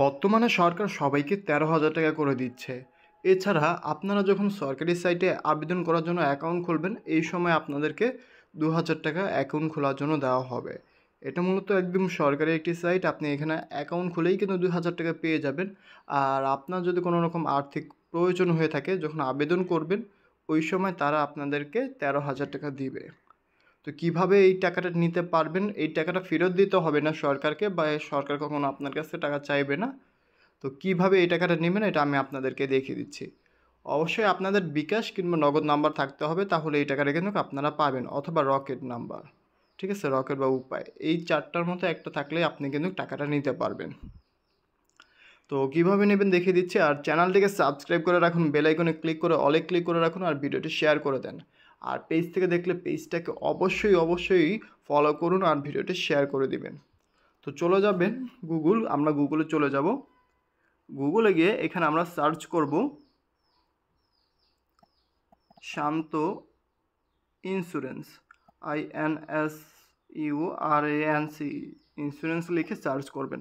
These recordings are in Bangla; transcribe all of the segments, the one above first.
বর্তমানে সরকার সবাইকে তেরো হাজার টাকা করে দিচ্ছে এছাড়া আপনারা যখন সরকারি সাইটে আবেদন করার জন্য অ্যাকাউন্ট খুলবেন এই সময় আপনাদেরকে দু হাজার টাকা অ্যাকাউন্ট খোলার জন্য দেওয়া হবে এটা মূলত একদম সরকারি একটি সাইট আপনি এখানে অ্যাকাউন্ট খুলেই কিন্তু দু হাজার টাকা পেয়ে যাবেন আর আপনার যদি কোনো রকম আর্থিক প্রয়োজন হয়ে থাকে যখন আবেদন করবেন ওই সময় তারা আপনাদেরকে তেরো হাজার টাকা দিবে তো কিভাবে এই টাকাটা নিতে পারবেন এই টাকাটা ফেরত দিতে হবে না সরকারকে বা সরকার কখনো আপনার কাছে টাকা চাইবে না তো কিভাবে এই টাকাটা নেবেন এটা আমি আপনাদেরকে দেখিয়ে দিচ্ছি অবশ্যই আপনাদের বিকাশ কিংবা নগদ নাম্বার থাকতে হবে তাহলে এই টাকাটা কিন্তু আপনারা পাবেন অথবা রকেট নাম্বার ঠিক আছে রকেট বা উপায় এই চারটার মতো একটা থাকলে আপনি কিন্তু টাকাটা নিতে পারবেন তো কীভাবে নেবেন দেখিয়ে দিচ্ছি আর চ্যানেলটিকে সাবস্ক্রাইব করে রাখুন বেলাইকনে ক্লিক করে অলে ক্লিক করে রাখুন আর ভিডিওটি শেয়ার করে দেন আর পেজ থেকে দেখলে পেজটাকে অবশ্যই অবশ্যই ফলো করুন আর ভিডিওটি শেয়ার করে দিবেন তো চলে যাবেন গুগল আমরা গুগলে চলে যাব গুগলে গিয়ে এখানে আমরা সার্চ করব Shanta insurance I N S U R A N C insurance লিখে সার্চ করবেন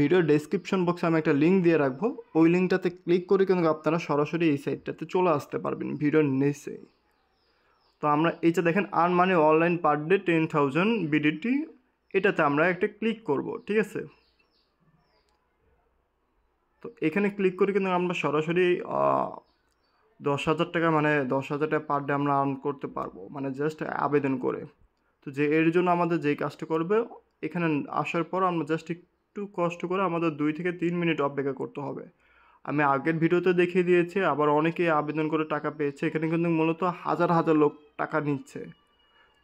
ভিডিও ডেসক্রিপশন বক্সে আমি একটা লিঙ্ক দিয়ে রাখবো ওই লিঙ্কটাতে ক্লিক করে কিন্তু আপনারা সরাসরি এই সাইটটাতে চলে আসতে পারবেন ভিডিওর নিচেই তো আমরা এইটা দেখেন আর মানে online per day ten thousand BDT এটাতে আমরা একটা ক্লিক করব ঠিক আছে তো এখানে ক্লিক করে কিন্তু আমরা সরাসরি দশ হাজার টাকা মানে দশ হাজার টাকা পার ডে আমরা আর্ন করতে পারবো মানে জাস্ট আবেদন করে তো যে এর জন্য আমাদের যেই কাজটা করবে এখানে আসার পর আমরা জাস্ট একটু কষ্ট করে আমাদের দুই থেকে তিন মিনিট অপেক্ষা করতে হবে আমি আগের ভিডিওতে দেখিয়ে দিয়েছি আবার অনেকেই আবেদন করে টাকা পেয়েছে এখানে কিন্তু মূলত হাজার হাজার লোক টাকা নিচ্ছে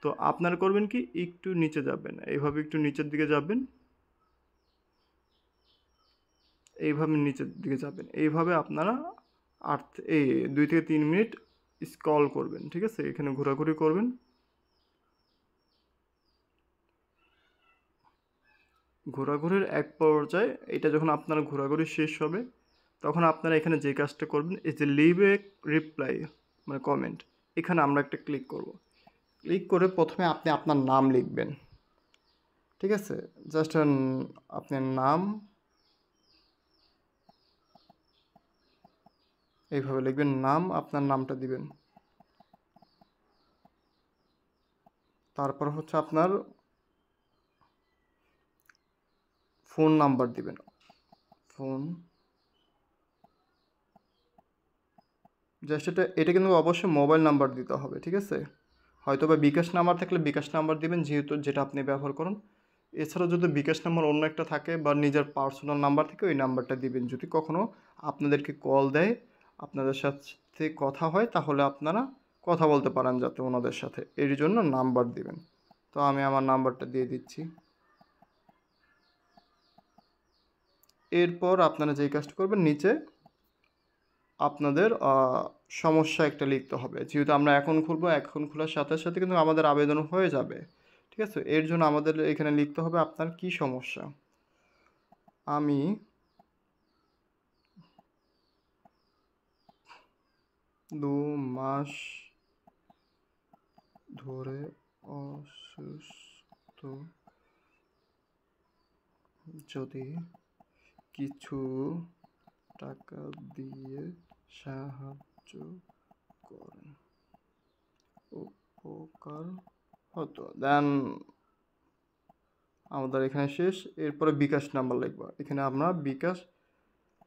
তো আপনারা করবেন কি একটু নিচে যাবেন এইভাবে একটু নিচের দিকে যাবেন এইভাবে নিচের দিকে যাবেন এইভাবে আপনারা আট এই দুই থেকে তিন মিনিট স্কল করবেন ঠিক আছে এখানে ঘোরাঘুরি করবেন ঘোরাঘুরির এক পর্যায়ে এটা যখন আপনার ঘোরাঘুরি শেষ হবে তখন আপনারা এখানে যে কাজটা করবেন এই যে লিভ এ রিপ্লাই মানে কমেন্ট এখানে আমরা একটা ক্লিক করব ক্লিক করে প্রথমে আপনি আপনার নাম লিখবেন ঠিক আছে জাস্ট আপনার নাম এইভাবে লিখবেন নাম আপনার নামটা দিবেন তারপর হচ্ছে আপনার ফোন নাম্বার দিবেন ফোন জাস্ট এটা এটা কিন্তু অবশ্যই মোবাইল নাম্বার দিতে হবে ঠিক আছে হয়তো বা বিকাশ নাম্বার থাকলে বিকাশ নাম্বার দিবেন যেহেতু যেটা আপনি ব্যবহার করুন এছাড়াও যদি বিকাশ নাম্বার অন্য একটা থাকে বা নিজের পার্সোনাল নাম্বার থেকে ওই নাম্বারটা দিবেন যদি কখনও আপনাদেরকে কল দেয় আপনাদের সাথে কথা হয় তাহলে আপনারা কথা বলতে পারেন যাতে ওনাদের সাথে এর জন্য নাম্বার দিবেন তো আমি আমার নাম্বারটা দিয়ে দিচ্ছি এরপর আপনারা যেই কাজটা করবেন নিচে আপনাদের সমস্যা একটা লিখতে হবে যেহেতু আমরা এখন খুলবো এখন খোলার সাথে সাথে কিন্তু আমাদের আবেদন হয়ে যাবে ঠিক আছে এর জন্য আমাদের এখানে লিখতে হবে আপনার কি সমস্যা আমি দু মাস ধরে অসুস্থ যদি কিছু টাকা দিয়ে সাহায্য করেন উপকার হতো দেন আমাদের এখানে শেষ এরপরে বিকাশ নাম্বার লিখবো এখানে আমরা বিকাশ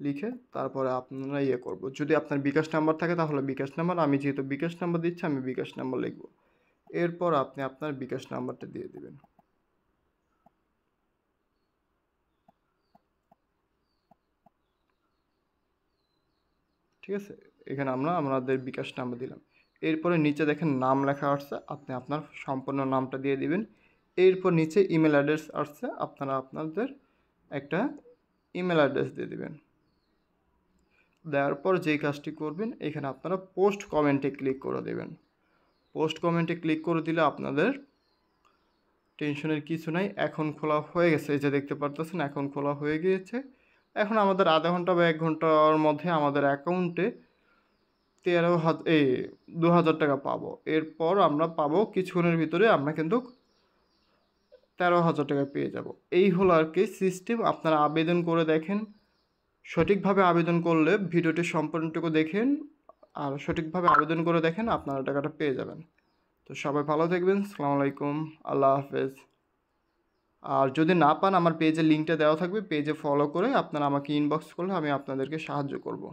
লিখে তারপরে আপনারা ইয়ে করব যদি আপনার বিকাশ নাম্বার থাকে তাহলে বিকাশ নাম্বার আমি যেহেতু বিকাশ নাম্বার দিচ্ছি আমি বিকাশ নাম্বার লিখব এরপর আপনি আপনার বিকাশ নাম্বারটা দিয়ে দেবেন ঠিক আছে এখানে আমরা আমাদের বিকাশ নাম্বার দিলাম এরপরে নিচে দেখেন নাম লেখা আসছে আপনি আপনার সম্পূর্ণ নামটা দিয়ে দিবেন এরপর নিচে ইমেল অ্যাড্রেস আসছে আপনারা আপনাদের একটা ইমেল অ্যাড্রেস দিয়ে দিবেন দেওয়ার পর যেই কাজটি করবেন এখানে আপনারা পোস্ট কমেন্টে ক্লিক করে দেবেন পোস্ট কমেন্টে ক্লিক করে দিলে আপনাদের টেনশনের কিছু নাই এখন খোলা হয়ে গেছে এই যে দেখতে পারতেছেন এখন খোলা হয়ে গিয়েছে এখন আমাদের আধা ঘন্টা বা এক ঘন্টার মধ্যে আমাদের অ্যাকাউন্টে তেরো এই দু হাজার টাকা পাবো এরপর আমরা পাবো কিছুক্ষণের ভিতরে আমরা কিন্তু তেরো হাজার টাকা পেয়ে যাব এই হলো আর কি সিস্টেম আপনারা আবেদন করে দেখেন সঠিকভাবে আবেদন করলে ভিডিওটি সম্পূর্ণটুকু দেখেন আর সঠিকভাবে আবেদন করে দেখেন আপনারা টাকাটা পেয়ে যাবেন তো সবাই ভালো থাকবেন আলাইকুম আল্লাহ হাফেজ আর যদি না পান আমার পেজে লিঙ্কটা দেওয়া থাকবে পেজে ফলো করে আপনারা আমাকে ইনবক্স করলে আমি আপনাদেরকে সাহায্য করব